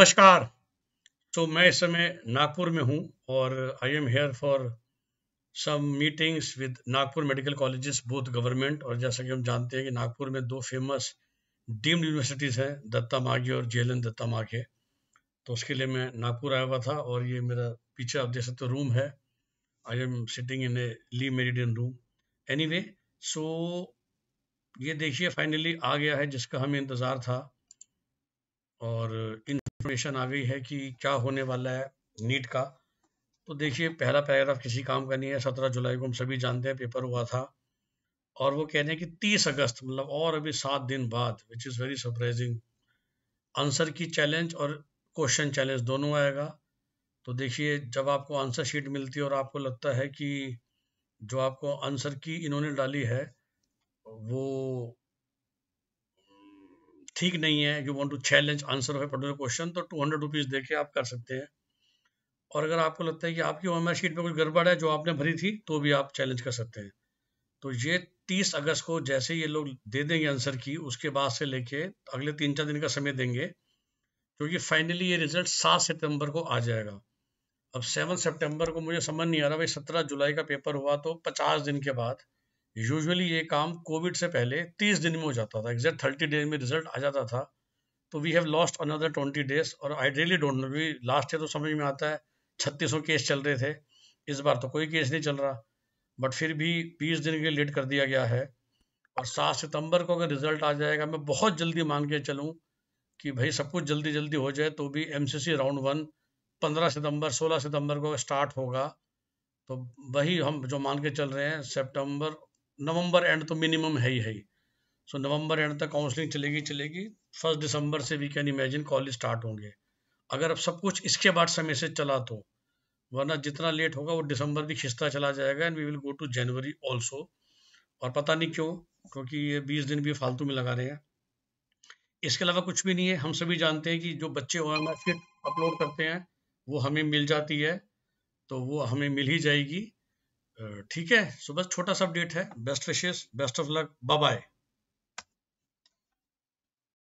नमस्कार तो मैं इस समय नागपुर में हूँ और I am here for some meetings with Nagpur medical colleges both government और जैसा कि हम जानते हैं कि नागपुर में दो फेमस डीम्ड यूनिवर्सिटीज़ हैं दत्ता माघे और जे दत्ता माघे तो उसके लिए मैं नागपुर आया हुआ था और ये मेरा पीछे आप देख सकते हो रूम है I am sitting in a Le Méridien room anyway so ये देखिए फाइनली आ गया है जिसका हमें इंतज़ार था और इन्फॉर्मेशन आ गई है कि क्या होने वाला है नीट का तो देखिए पहला पैराग्राफ किसी काम का नहीं है सत्रह जुलाई को हम सभी जानते हैं पेपर हुआ था और वो कह रहे हैं कि तीस अगस्त मतलब और अभी सात दिन बाद which is very surprising answer key challenge और क्वेश्चन चैलेंज दोनों आएगा तो देखिए जब आपको आंसर शीट मिलती है और आपको लगता है कि जो आपको आंसर की इन्होंने डाली है वो ठीक नहीं है you want to challenge answer of a particular question तो टू हंड्रेड रुपीज़ दे के आप कर सकते हैं और अगर आपको लगता है कि आपकी ओ शीट में कुछ गड़बड़ है जो आपने भरी थी तो भी आप चैलेंज कर सकते हैं तो ये तीस अगस्त को जैसे ये लोग दे देंगे आंसर की उसके बाद से लेके अगले तीन चार दिन का समय देंगे क्योंकि फाइनली ये रिजल्ट सात सितंबर को आ जाएगा अब सेवन सितंबर को मुझे समझ नहीं आ रहा भाई सत्रह जुलाई का पेपर हुआ तो पचास दिन के बाद यूजुअली ये काम कोविड से पहले तीस दिन में हो जाता था एग्जैक्ट थर्टी डेज में रिजल्ट आ जाता था तो we have lost another twenty days और आई रियली डोंट नो भी लास्ट ईयर तो समझ में आता है छत्तीसों केस चल रहे थे इस बार तो कोई केस नहीं चल रहा बट फिर भी बीस दिन के लेट कर दिया गया है और सात सितंबर को अगर रिजल्ट आ जाएगा मैं बहुत जल्दी मान के चलूँ कि भाई सब कुछ जल्दी जल्दी हो जाए तो भी एम राउंड वन पंद्रह सितंबर सोलह सितंबर को स्टार्ट होगा तो वही हम जो मान के चल रहे हैं सितंबर नवंबर एंड तो मिनिमम है ही है सो नवंबर एंड तक काउंसलिंग चलेगी चलेगी फर्स्ट दिसंबर से we can imagine college start होंगे अगर अब सब कुछ इसके बाद समय से चला तो वरना जितना लेट होगा वो दिसंबर भी खिंचता चला जाएगा and we will go to January also और पता नहीं क्यों क्योंकि ये बीस दिन भी फालतू में लगा रहे हैं इसके अलावा कुछ भी नहीं है हम सभी जानते हैं कि जो बच्चे ओ एम अपलोड करते हैं वो हमें मिल जाती है तो वो हमें मिल ही जाएगी ठीक है सो बस छोटा सा अपडेट है best wishes best of luck bye bye